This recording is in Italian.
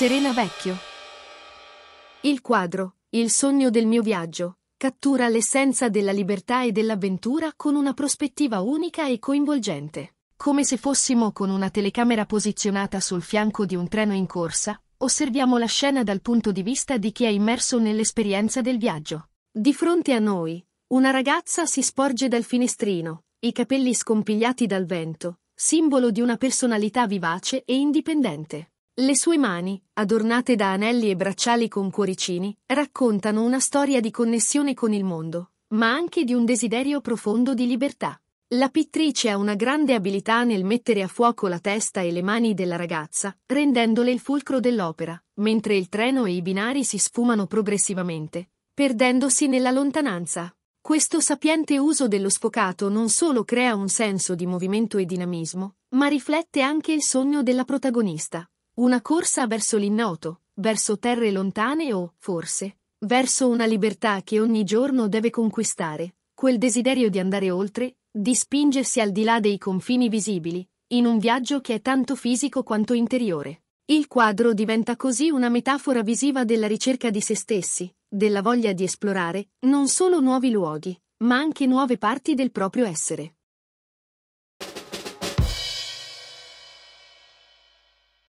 Serena Vecchio. Il quadro, il sogno del mio viaggio, cattura l'essenza della libertà e dell'avventura con una prospettiva unica e coinvolgente. Come se fossimo con una telecamera posizionata sul fianco di un treno in corsa, osserviamo la scena dal punto di vista di chi è immerso nell'esperienza del viaggio. Di fronte a noi, una ragazza si sporge dal finestrino, i capelli scompigliati dal vento, simbolo di una personalità vivace e indipendente. Le sue mani, adornate da anelli e bracciali con cuoricini, raccontano una storia di connessione con il mondo, ma anche di un desiderio profondo di libertà. La pittrice ha una grande abilità nel mettere a fuoco la testa e le mani della ragazza, rendendole il fulcro dell'opera, mentre il treno e i binari si sfumano progressivamente, perdendosi nella lontananza. Questo sapiente uso dello sfocato non solo crea un senso di movimento e dinamismo, ma riflette anche il sogno della protagonista, una corsa verso l'innoto, verso terre lontane o, forse, verso una libertà che ogni giorno deve conquistare, quel desiderio di andare oltre, di spingersi al di là dei confini visibili, in un viaggio che è tanto fisico quanto interiore. Il quadro diventa così una metafora visiva della ricerca di se stessi, della voglia di esplorare non solo nuovi luoghi, ma anche nuove parti del proprio essere.